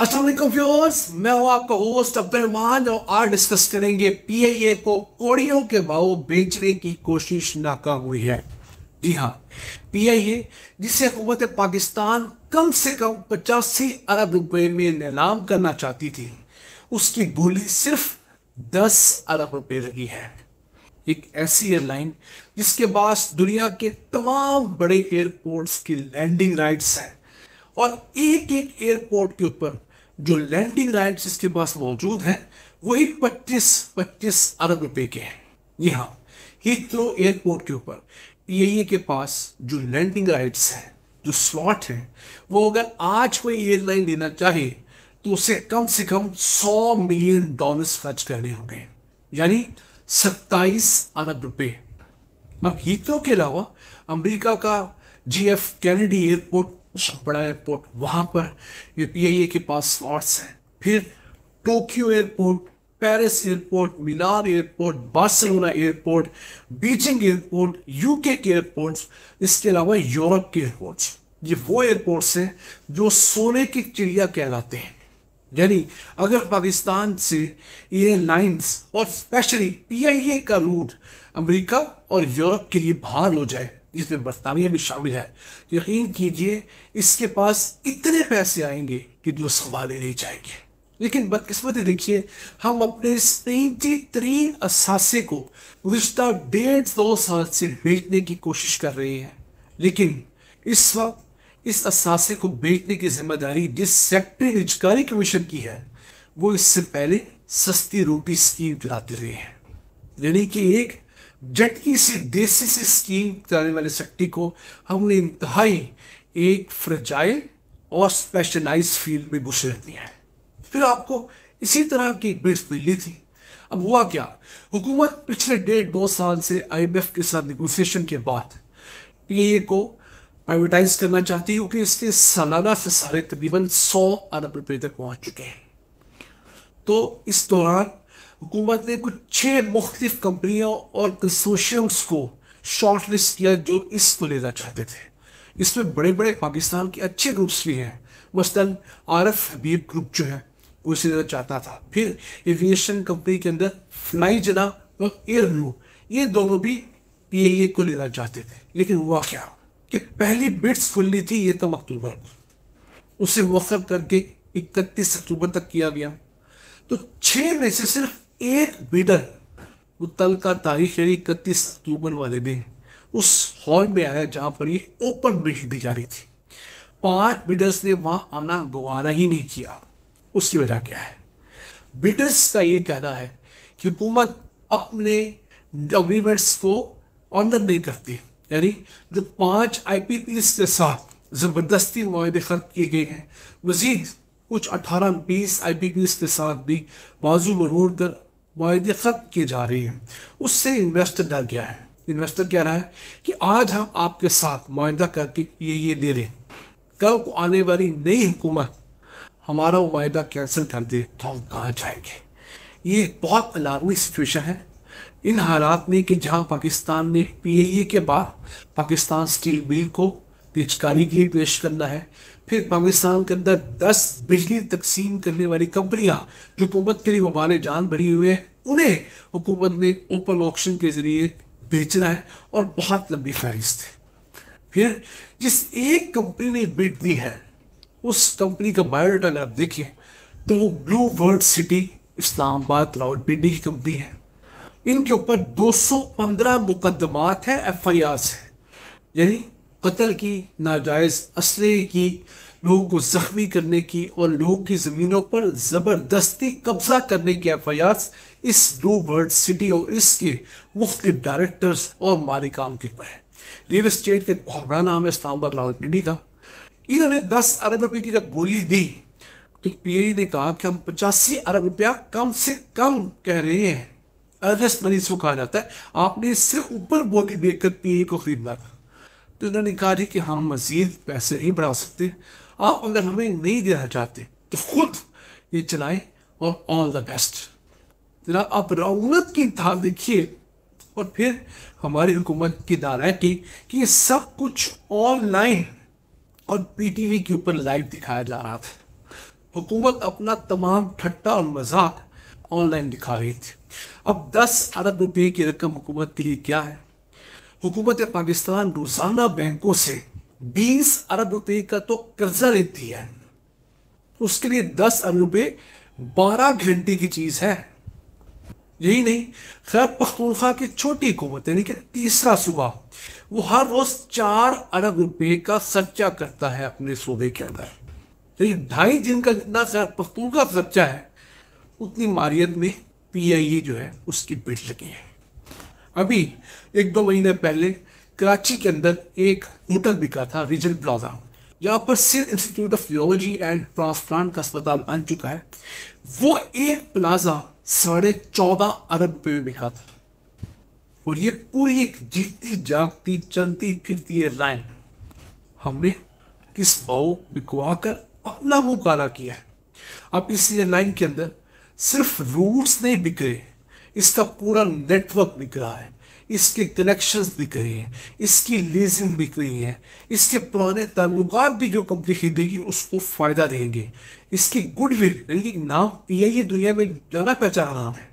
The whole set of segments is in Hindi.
असलम व्यूअर्स मैं हूं आपका होस्ट रहमान और आज डिस्कस करेंगे पीआईए को कोड़ियों के भाव बेचने की कोशिश नाकाम हुई है जी हाँ पीआईए जिसे हुकूमत पाकिस्तान कम से कम पचासी अरब रुपए में नीलाम करना चाहती थी उसकी बोली सिर्फ दस अरब रुपए रही है एक ऐसी एयरलाइन जिसके पास दुनिया के तमाम बड़े एयरपोर्ट्स की लैंडिंग राइट्स हैं और एक एक एयरपोर्ट के ऊपर जो लैंडिंग राइट इसके पास मौजूद वो वही पच्चीस पच्चीस अरब रुपए के हैं जी हाँ हीथ्रो एयरपोर्ट के ऊपर टी e के पास जो लैंडिंग राइट्स हैं जो स्लॉट हैं वो अगर आज कोई एयरलाइन लेना चाहे तो उसे कम से कम सौ मिलियन डॉलर्स खर्च करने होंगे यानी सत्ताईस अरब रुपए अब हीथ्रो के अलावा अमेरिका का जी एफ कैनेडी एयरपोर्ट उसका बड़ा एयरपोर्ट वहाँ पर पी आई ए के पास स्लॉट्स हैं फिर Tokyo airport Paris airport Milan airport Barcelona airport Beijing airport UK के एयरपोर्ट्स इसके अलावा यूरोप के एयरपोर्ट्स ये वो एयरपोर्ट्स हैं जो सोने की चिड़िया कहलाते हैं यानी अगर पाकिस्तान से एयरलाइंस और स्पेशली ए का रूट अमेरिका और यूरोप के लिए बाहर हो जाए जिसमें बदनामी भी शामिल है यकीन कीजिए इसके पास इतने पैसे आएंगे कि जो सवाले नहीं जाएंगे लेकिन बदकस्मती देखिए हम अपने निजी तरीन असासे को गुजशत डेढ़ सौ साल से बेचने की कोशिश कर रहे हैं लेकिन इस वक्त इस असासे को बेचने की जिम्मेदारी जिस सेक्टर रिजकारी कमीशन की है वो इससे पहले सस्ती रोटी स्कीम चलाते रहे हैं यानी कि एक जटकी से देसी से स्टीम जाने वाले शक्ति को हमने इंतहाई एक फ्रजाइल और स्पेशलाइज फील्ड में घुस रहती है फिर आपको इसी तरह की बेस मिली थी अब हुआ क्या हुकूमत पिछले डेढ़ दो साल से आईएमएफ के साथ निगोसिएशन के बाद पीए को प्राइवेटाइज करना चाहती है क्योंकि इसके सालाना से सारे तकरीबन सौ अरब रुपये तक पहुंच चुके हैं तो इस दौरान हुकूमत ने कुछ छः मुख्तफ कंपनियों और कंसोशियम्स को शॉर्ट लिस्ट किया जो इसको लेना चाहते थे इसमें बड़े बड़े पाकिस्तान के अच्छे ग्रुप्स भी हैं मसलन एफ हबीब ग्रुप जो है उसे लेना चाहता था फिर एविएशन कंपनी के अंदर फ्लाई जना और एयर ब्लू ये दोनों भी पी ए को लेना चाहते थे लेकिन हुआ क्या कि पहली बिट्स खुलनी थी ये तम अक्टूबर को उसे वक्त करके इकतीस अक्टूबर तक किया गया तो छः में से सिर्फ एक बीडर उत्तल तल का तारीख यानी इकतीस अक्टूबर वाले दिन उस हॉल में आया जहाँ पर ये ओपन ब्रिज दी जा रही थी पांच बिडर्स ने वहाँ आना दोबारा ही नहीं किया उसकी वजह क्या है बिडर्स का ये कहना है कि हुकूमत अपने अग्रीमेंट्स को ऑनर नहीं करती यानी जो पांच आई पी पीस के साथ ज़बरदस्ती माहे खर्च किए गए हैं मजीद कुछ अठारह बीस आई पी एस के साथ भी बाजू मरूर कर वायदे खत की जा रही है उससे इन्वेस्टर डर गया है इन्वेस्टर कह रहा है कि आज हम आपके साथ माहिदा करके ये ये दे रहे कल को आने वाली नई हुकूमत हमारा वायदा कैंसिल कर दे तो हम कहाँ जाएंगे ये बहुत अलार्मी सिचुएशन है इन हालात में कि जहाँ पाकिस्तान ने पी ए के बाद पाकिस्तान स्टील बिल को पिचकारी के लिए पेश करना है फिर पाकिस्तान के अंदर दस बिजली तकसीम करने वाली कंपनियां जो हुकूमत के लिए हमारे जान भरी हुए हैं उन्हें हुकूमत ने ओपन ऑप्शन के ज़रिए बेचना है और बहुत लंबी फहरिस्त है फिर जिस एक कंपनी ने बिड दी है उस कंपनी का बायोडाटा अगर आप देखिए तो वो blue world city Islamabad Rawalpindi की कंपनी है इनके ऊपर 215 मुकदमात है एफ आई आर से यानी कत्ल की नाजायज असले की लोगों को जख्मी करने की और लोगों की ज़मीनों पर ज़बरदस्ती कब्जा करने की आर इस न्यू वर्ल्ड सिटी और इसके मुख्त डायरेक्टर्स और मालिकाम के पर है रियल इस्टेट के बड़ा नाम है इस्लामाबाद लाल का इन्होंने दस अरब रुपये की जब गोली दी तो पीआई ने कहा कि हम पचासी अरब रुपया कम से कम कह रहे हैं अर्नेस्ट मनीष को कहा जाता है आपने इससे ऊपर बोली देकर पीआई को खरीदना था तो उन्होंने कहा था कि हम मज़ीद पैसे नहीं बढ़ा सकते आप अगर हमें नहीं देना चाहते तो खुद ये चलाएं और ऑल द बेस्ट जरा आप रौनत की था देखिए और फिर हमारी हुकूमत की दारा की कि ये सब कुछ ऑनलाइन और पी टी वी के ऊपर लाइव दिखाया जा रहा था हुकूमत अपना तमाम ठट्टा और मजाक ऑनलाइन दिखा रही थी अब दस अरब रुपये की रकम हुकूमत के लिए क्या है हुकूमत पाकिस्तान रोजाना बैंकों से 20 अरब रुपए का तो कर्जा लेती है उसके लिए 10 अरब रुपए बारह घंटे की चीज़ है यही नहीं खैर पख्तूनख्वा की छोटी हुकूमत यानी कि तीसरा सूबा वो हर रोज चार अरब रुपए का खर्चा करता है अपने सूबे के अंदर यानी ढाई दिन का जितना खैर पख्तूनख्वा खर्चा है उतनी मारियत में पी आई ए जो है उसकी पीठ लगी है अभी एक दो महीने पहले कराची के अंदर एक होटल बिका था रीजन प्लाजा जहाँ पर सिर institute of physiology and transplant का अस्पताल बन चुका है वो एक प्लाजा साढ़े चौदह अरब रुपये में बिका था और ये पूरी एक जीती जागती चलती फिरती है लाइन हमने किस भाव बिकवा कर अपना वो काला किया है अब इस लाइन के अंदर सिर्फ रूट्स नहीं बिक रहे इसका पूरा नेटवर्क बिक रहा है इसके कनेक्शन बिक रहे हैं इसकी लीजिंग बिक रही है इसके पुराने ताल्लुकात भी जो कंपनी खरीदेगी उसको फ़ायदा देंगे इसकी गुडविल यानी नाम पी दुनिया में ज़्यादा पहचान रहा है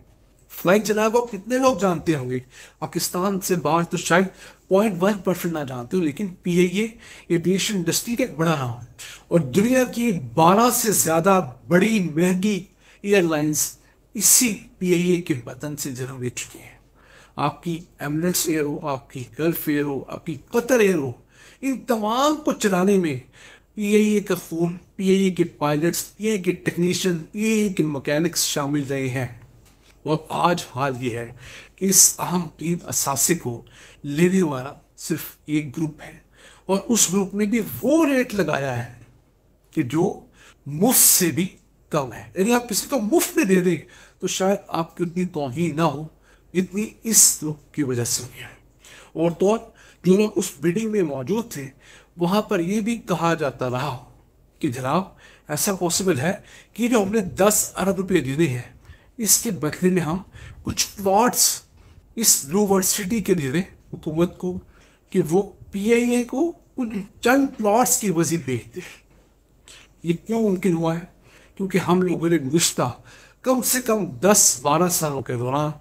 फ्लाइट जनाब को कितने लोग जानते होंगे पाकिस्तान से बाहर तो शायद पॉइंट वन परसेंट ना जानते हो लेकिन पी आई एविएशन इंडस्ट्री का बड़ा नाम और दुनिया की बारह से ज़्यादा बड़ी महंगी एयरलाइंस इसी पी के बदन से ले चुके हैं आपकी एम्बुलेंस एयर हो आपकी गल्फ एयर हो आपकी कतर एयर हो इन तमाम को चलाने में पी का फोन पी के पायलट्स पी के टेक्नीशियन पी के मकैनिक्स शामिल रहे हैं और आज हाल ये है कि इस अहम टीम असासे को लेने वाला सिर्फ एक ग्रुप है और उस ग्रुप ने भी वो रेट लगाया है कि जो मुफ्त से भी कम है यदि आप किसी को मुफ्त में दे दें तो शायद आपकी उतनी तोहही ना हो जितनी इस रुख की वजह से हुई है और तो जो लोग उस बिल्डिंग में मौजूद थे वहाँ पर यह भी कहा जाता रहा हो कि जनाब ऐसा पॉसिबल है कि जो हमने दस अरब रुपये देने हैं इसके बदले में हम कुछ प्लॉट्स इस यूनिवर्सिटी के दे दें हुकूमत को कि वो पी को उन चंद प्लॉट्स की वजह बेच दें ये क्यों मुमकिन हुआ है क्योंकि हम लोगों ने गुज्तर कम से कम 10-12 सालों के दौरान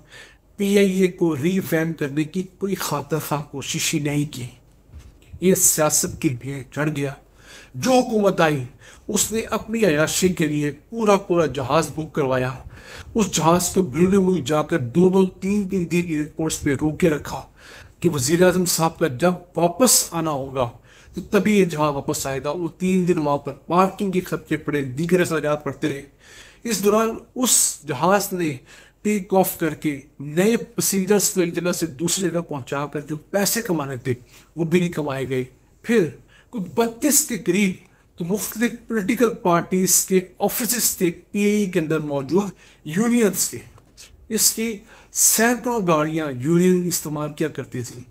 पीआईए को रीफेम करने की कोई खातर खा कोशिश ही नहीं की ये सियासत के लिए चढ़ गया जो हुकूमत आई उसने अपनी अयाशी के लिए पूरा पूरा जहाज बुक करवाया उस जहाज को बिल्डिंग में जाकर दो दो तीन तीन दिन एयरपोर्ट्स पे रोक के रखा कि वजी अजम साहब का जब वापस आना होगा तो तभी ये जहाज वापस आएगा वो तीन दिन वहाँ पर पार्किंग के खर्चे पड़े दीगर सजात पड़ते रहे इस दौरान उस जहाज ने टेक ऑफ करके नए पसेंजर्स को एक जगह से दूसरी जगह पहुंचा कर जो पैसे कमाने थे वो भी नहीं कमाए गए फिर कुछ बत्तीस के करीब तो मुख्त पोलिटिकल पार्टीज के ऑफिस थे पी के अंदर मौजूद यूनियंस थे इसकी सैकड़ों गाड़ियाँ यूनियन इस्तेमाल किया करती थी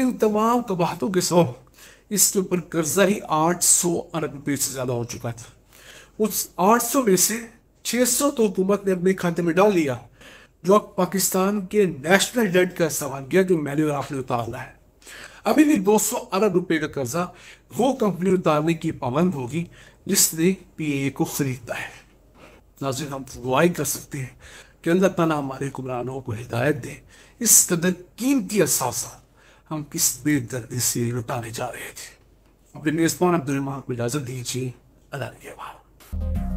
इन तमाम कबाहतों के सौ इसके ऊपर कर्जा ही आठ सौ अरब रुपये से ज़्यादा हो चुका था उस आठ सौ में से 600 तो हुकूमत ने अपने खाते में डाल दिया जो पाकिस्तान के नेशनल डेट का सवाल किया जो मैंने आपने उतारना है अभी भी 200 अरब रुपए का कर्जा वो कंपनी उतारने की पाबंद होगी जिसने ए को खरीदता है नाजिर हम दुआई कर सकते हैं कि अल्लाह तला हमारे हुक्मरानों को हिदायत दें इस कदर कीमती असासा हम किस बेदर्दी से लुटाने जा रहे थे अपने मेज़बान अब्दुलरमान को इजाज़त दीजिए अल्लाह के बाद